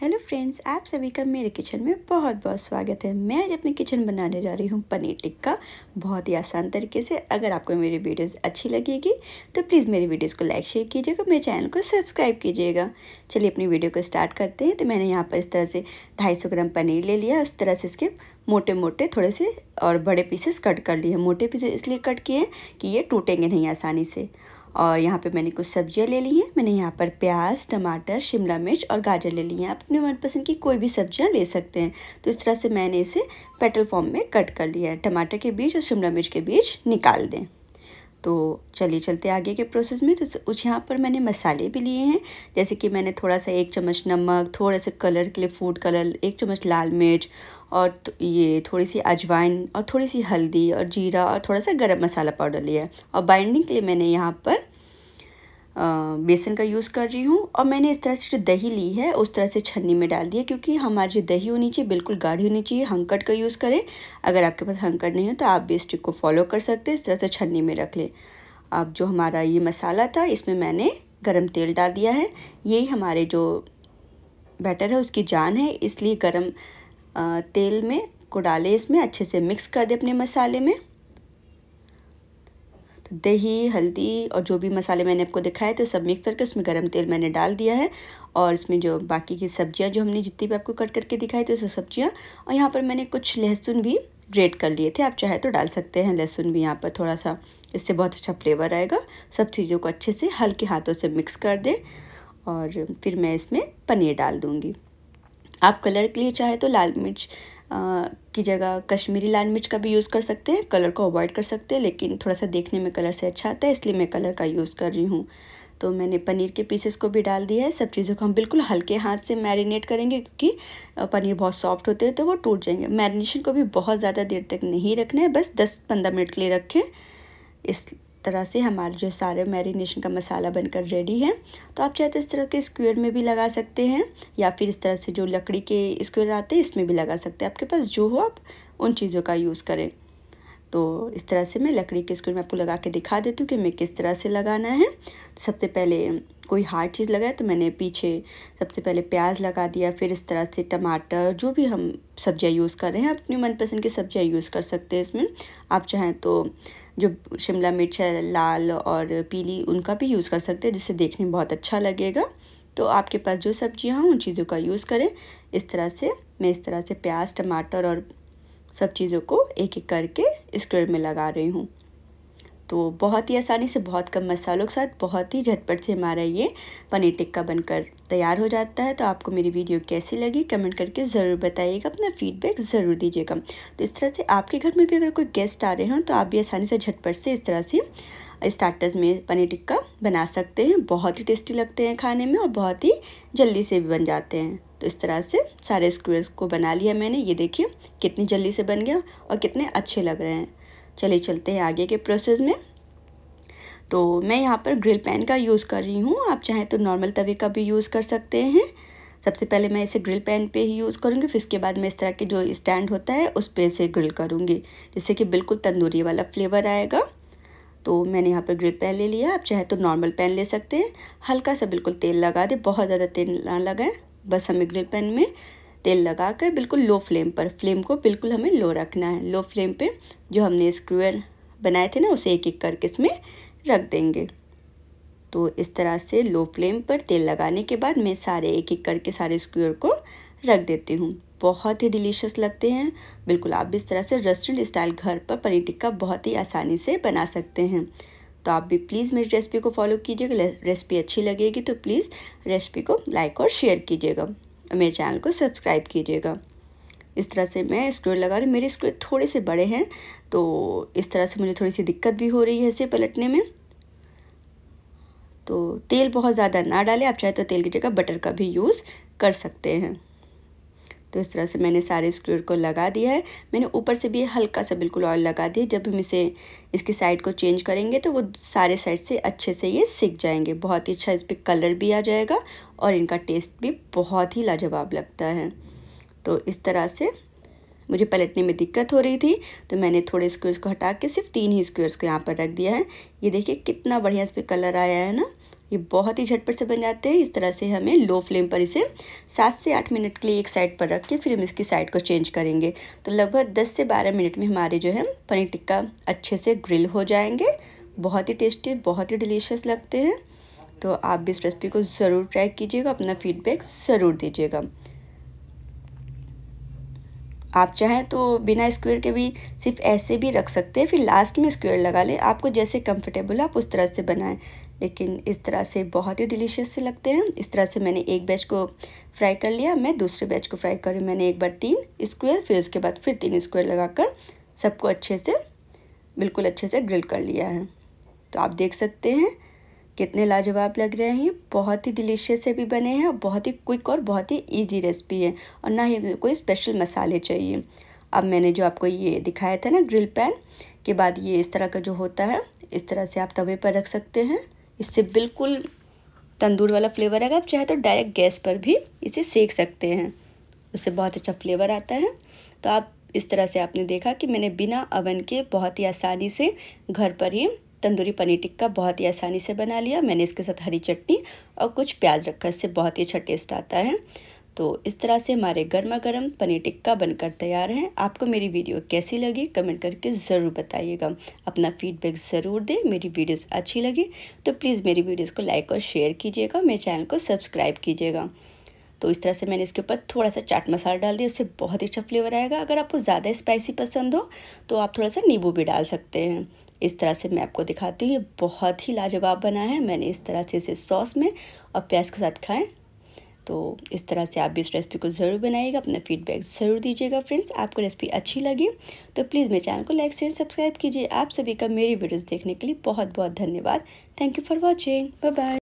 hello friends आप सभी का मेरे किचन में बहुत बहुत स्वागत है मैं आज अपने किचन बनाने जा रही हूँ पनीर टिक्का बहुत ही आसान तरीके से अगर आपको मेरी वीडियोस अच्छी लगेगी तो प्लीज़ मेरी वीडियोस को लाइक शेयर कीजिएगा मेरे चैनल को सब्सक्राइब कीजिएगा चलिए अपनी वीडियो को स्टार्ट करते हैं तो मैंने यहाँ पर इस तरह से ढाई ग्राम पनीर ले लिया उस तरह से इसके मोटे मोटे थोड़े से और बड़े पीसेस कट कर लिए मोटे पीसेस इसलिए कट किए कि ये टूटेंगे नहीं आसानी से और यहाँ पे मैंने कुछ सब्जियाँ ले ली हैं मैंने यहाँ पर प्याज टमाटर शिमला मिर्च और गाजर ले ली हैं आप अपने मनपसंद की कोई भी सब्जियाँ ले सकते हैं तो इस तरह से मैंने इसे पेटल फॉर्म में कट कर लिया है टमाटर के बीज और शिमला मिर्च के बीज निकाल दें तो चलिए चलते आगे के प्रोसेस में तो उस यहाँ पर मैंने मसाले भी लिए हैं जैसे कि मैंने थोड़ा सा एक चम्मच नमक थोड़ा सा कलर के लिए फूड कलर एक चम्मच लाल मिर्च और तो ये थोड़ी सी अजवाइन और थोड़ी सी हल्दी और जीरा और थोड़ा सा गरम मसाला पाउडर लिया और बाइंडिंग के लिए मैंने यहाँ पर बेसन का यूज़ कर रही हूँ और मैंने इस तरह से जो दही ली है उस तरह से छन्नी में डाल दिया क्योंकि हमारी जो दही होनी चाहिए बिल्कुल गाढ़ी होनी चाहिए हंकट का यूज़ करें अगर आपके पास हंकट नहीं हो तो आप भी इस ट्रिक को फॉलो कर सकते हैं इस तरह से छन्नी में रख लें अब जो हमारा ये मसाला था इसमें मैंने गर्म तेल डाल दिया है यही हमारे जो बैटर है उसकी जान है इसलिए गर्म तेल में को डालें इसमें अच्छे से मिक्स कर दें अपने मसाले में तो दही हल्दी और जो भी मसाले मैंने आपको दिखाए तो सब मिक्स करके उसमें गर्म तेल मैंने डाल दिया है और इसमें जो बाकी की सब्जियां जो हमने जितनी भी आपको कट करके दिखाई तो सब सब्जियां और यहाँ पर मैंने कुछ लहसुन भी ग्रेट कर लिए थे आप चाहे तो डाल सकते हैं लहसुन भी यहाँ पर थोड़ा सा इससे बहुत अच्छा फ्लेवर आएगा सब चीज़ों को अच्छे से हल्के हाथों से मिक्स कर दें और फिर मैं इसमें पनीर डाल दूँगी आप कलर के लिए चाहे तो लाल मिर्च आ, की जगह कश्मीरी लाल मिर्च का भी यूज़ कर सकते हैं कलर को अवॉइड कर सकते हैं लेकिन थोड़ा सा देखने में कलर से अच्छा आता है इसलिए मैं कलर का यूज़ कर रही हूँ तो मैंने पनीर के पीसेस को भी डाल दिया है सब चीज़ों को हम बिल्कुल हल्के हाथ से मैरिनेट करेंगे क्योंकि पनीर बहुत सॉफ्ट होते हैं तो वो टूट जाएंगे मैरिनेशन को भी बहुत ज़्यादा देर तक नहीं रखना है बस दस पंद्रह मिनट के लिए रखें इस तरह से हमारे जो सारे मैरिनेशन का मसाला बनकर रेडी है तो आप चाहे तो इस तरह के स्क्वेयर में भी लगा सकते हैं या फिर इस तरह से जो लकड़ी के स्क्वेयर आते हैं इसमें भी लगा सकते हैं आपके पास जो हो आप उन चीज़ों का यूज़ करें तो इस तरह से मैं लकड़ी के स्क्वेयर में आपको लगा के दिखा देती हूँ कि मैं किस तरह से लगाना है सबसे पहले कोई हार्ड चीज़ लगाए तो मैंने पीछे सबसे पहले प्याज लगा दिया फिर इस तरह से टमाटर जो भी हम सब्ज़ियाँ यूज़ कर रहे हैं अपनी मनपसंद की सब्ज़ियाँ यूज़ कर सकते हैं इसमें आप चाहें तो जो शिमला मिर्च है लाल और पीली उनका भी यूज़ कर सकते हैं जिससे देखने में बहुत अच्छा लगेगा तो आपके पास जो सब्जियाँ हों उन चीज़ों का यूज़ करें इस तरह से मैं इस तरह से प्याज टमाटर और सब चीज़ों को एक एक करके स्क्वेयर में लगा रही हूँ तो बहुत ही आसानी से बहुत कम मसालों के साथ बहुत ही झटपट से हमारा ये पनीर टिक्का बनकर तैयार हो जाता है तो आपको मेरी वीडियो कैसी लगी कमेंट करके ज़रूर बताइएगा अपना फीडबैक ज़रूर दीजिएगा तो इस तरह से आपके घर में भी अगर कोई गेस्ट आ रहे हो तो आप भी आसानी से झटपट से इस तरह से स्टार्टर्स में पनीर टिक्का बना सकते हैं बहुत ही टेस्टी लगते हैं खाने में और बहुत ही जल्दी से भी बन जाते हैं तो इस तरह से सारे स्क्वेयर्स को बना लिया मैंने ये देखिए कितनी जल्दी से बन गया और कितने अच्छे लग रहे हैं चलिए चलते हैं आगे के प्रोसेस में तो मैं यहाँ पर ग्रिल पैन का यूज़ कर रही हूँ आप चाहें तो नॉर्मल तवे का भी यूज़ कर सकते हैं सबसे पहले मैं इसे ग्रिल पैन पे ही यूज़ करूँगी फिर इसके बाद मैं इस तरह के जो स्टैंड होता है उस पर इसे ग्रिल करूँगी जिससे कि बिल्कुल तंदूरी वाला फ्लेवर आएगा तो मैंने यहाँ पर ग्रिल पैन ले लिया आप चाहे तो नॉर्मल पैन ले सकते हैं हल्का सा बिल्कुल तेल लगा दें बहुत ज़्यादा तेल ना लगाएं बस हमें ग्रिल पैन में तेल लगाकर बिल्कुल लो फ्लेम पर फ्लेम को बिल्कुल हमें लो रखना है लो फ्लेम पे जो हमने स्क्रूअर बनाए थे ना उसे एक एक करके इसमें रख देंगे तो इस तरह से लो फ्लेम पर तेल लगाने के बाद मैं सारे एक एक करके सारे स्क्रूअर को रख देती हूँ बहुत ही डिलीशियस लगते हैं बिल्कुल आप भी इस तरह से रेस्टोरेंट स्टाइल घर पर पनीर टिक्का बहुत ही आसानी से बना सकते हैं तो आप भी प्लीज़ मेरी रेसिपी को फॉलो कीजिएगा रेसिपी अच्छी लगेगी तो प्लीज़ रेसिपी को लाइक और शेयर कीजिएगा और मेरे चैनल को सब्सक्राइब कीजिएगा इस तरह से मैं स्क्रू लगा रही हूँ मेरे स्क्रू थोड़े से बड़े हैं तो इस तरह से मुझे थोड़ी सी दिक्कत भी हो रही है इसे पलटने में तो तेल बहुत ज़्यादा ना डालें आप चाहे तो तेल की जगह बटर का भी यूज़ कर सकते हैं तो इस तरह से मैंने सारे स्क्रूर को लगा दिया है मैंने ऊपर से भी हल्का सा बिल्कुल ऑयल लगा दिया जब हम इसे इसकी साइड को चेंज करेंगे तो वो सारे साइड से अच्छे से ये सीख जाएंगे बहुत ही अच्छा इस पर कलर भी आ जाएगा और इनका टेस्ट भी बहुत ही लाजवाब लगता है तो इस तरह से मुझे पलटने में दिक्कत हो रही थी तो मैंने थोड़े स्क्वेयर्स को हटा के सिर्फ तीन ही स्क्वेयर्स को यहाँ पर रख दिया है ये देखिए कितना बढ़िया इस पर कलर आया है ना ये बहुत ही झटपट से बन जाते हैं इस तरह से हमें लो फ्लेम पर इसे सात से आठ मिनट के लिए एक साइड पर रख के फिर हम इसकी साइड को चेंज करेंगे तो लगभग दस से बारह मिनट में हमारे जो है पनीर टिक्का अच्छे से ग्रिल हो जाएंगे बहुत ही टेस्टी बहुत ही डिलीशियस लगते हैं तो आप भी इस रेसिपी को ज़रूर ट्राई कीजिएगा अपना फीडबैक ज़रूर दीजिएगा आप चाहें तो बिना स्क्वेयर के भी सिर्फ ऐसे भी रख सकते हैं फिर लास्ट में स्क्वेयर लगा लें आपको जैसे कंफर्टेबल हो आप उस तरह से बनाएं लेकिन इस तरह से बहुत ही डिलीशियस से लगते हैं इस तरह से मैंने एक बैच को फ्राई कर लिया मैं दूसरे बैच को फ्राई कर मैंने एक बार तीन स्क्वायर फिर उसके बाद फिर तीन स्क्वायर लगाकर सबको अच्छे से बिल्कुल अच्छे से ग्रिल कर लिया है तो आप देख सकते हैं कितने लाजवाब लग रहे हैं बहुत ही डिलीशियस से भी बने हैं और बहुत ही क्विक और बहुत ही ईजी रेसिपी है और ना ही कोई स्पेशल मसाले चाहिए अब मैंने जो आपको ये दिखाया था ना ग्रिल पैन के बाद ये इस तरह का जो होता है इस तरह से आप तवे पर रख सकते हैं इससे बिल्कुल तंदूर वाला फ्लेवर आएगा आप चाहे तो डायरेक्ट गैस पर भी इसे सेक सकते हैं उससे बहुत अच्छा फ्लेवर आता है तो आप इस तरह से आपने देखा कि मैंने बिना अवन के बहुत ही आसानी से घर पर ही तंदूरी पनीर टिक्का बहुत ही आसानी से बना लिया मैंने इसके साथ हरी चटनी और कुछ प्याज रखा इससे बहुत ही अच्छा टेस्ट आता है तो इस तरह से हमारे गर्मा गर्म पनीर टिक्का बनकर तैयार हैं आपको मेरी वीडियो कैसी लगी कमेंट करके ज़रूर बताइएगा अपना फीडबैक ज़रूर दें मेरी वीडियोस अच्छी लगी तो प्लीज़ मेरी वीडियोस को लाइक और शेयर कीजिएगा मेरे चैनल को सब्सक्राइब कीजिएगा तो इस तरह से मैंने इसके ऊपर थोड़ा सा चाट मसाला डाल दिया उससे बहुत ही अच्छा फ्लेवर आएगा अगर आपको ज़्यादा स्पाइसी पसंद हो तो आप थोड़ा सा नींबू भी डाल सकते हैं इस तरह से मैं आपको दिखाती हूँ ये बहुत ही लाजवाब बना है मैंने इस तरह से इसे सॉस में और प्याज के साथ खाएँ तो इस तरह से आप भी इस रेसिपी को ज़रूर बनाइएगा अपना फीडबैक ज़रूर दीजिएगा फ्रेंड्स आपको रेसिपी अच्छी लगी तो प्लीज़ मेरे चैनल को लाइक शेयर सब्सक्राइब कीजिए आप सभी का मेरी वीडियोज़ देखने के लिए बहुत बहुत धन्यवाद thank you for watching bye